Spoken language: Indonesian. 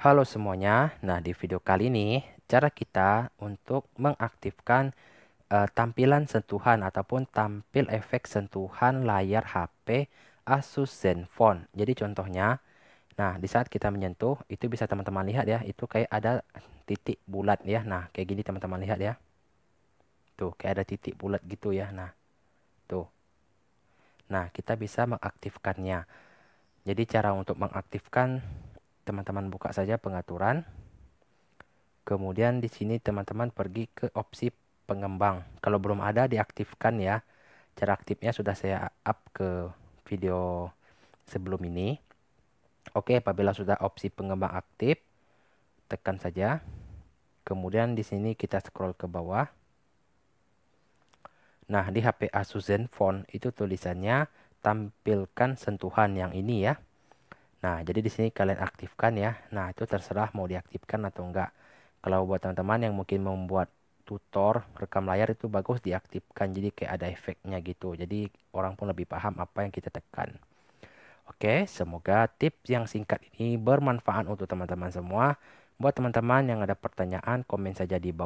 Halo semuanya, nah di video kali ini cara kita untuk mengaktifkan uh, tampilan sentuhan ataupun tampil efek sentuhan layar HP Asus Zenfone. Jadi contohnya, nah di saat kita menyentuh itu bisa teman-teman lihat ya, itu kayak ada titik bulat ya. Nah kayak gini teman-teman lihat ya, tuh kayak ada titik bulat gitu ya. Nah tuh, nah kita bisa mengaktifkannya. Jadi cara untuk mengaktifkan teman-teman buka saja pengaturan. Kemudian di sini teman-teman pergi ke opsi pengembang. Kalau belum ada diaktifkan ya. Cara aktifnya sudah saya up ke video sebelum ini. Oke, apabila sudah opsi pengembang aktif, tekan saja. Kemudian di sini kita scroll ke bawah. Nah, di HP Asus Zenfone itu tulisannya tampilkan sentuhan yang ini ya. Nah, jadi di sini kalian aktifkan ya. Nah, itu terserah mau diaktifkan atau enggak. Kalau buat teman-teman yang mungkin membuat tutor rekam layar itu bagus diaktifkan jadi kayak ada efeknya gitu. Jadi orang pun lebih paham apa yang kita tekan. Oke, semoga tips yang singkat ini bermanfaat untuk teman-teman semua. Buat teman-teman yang ada pertanyaan, komen saja di bawah.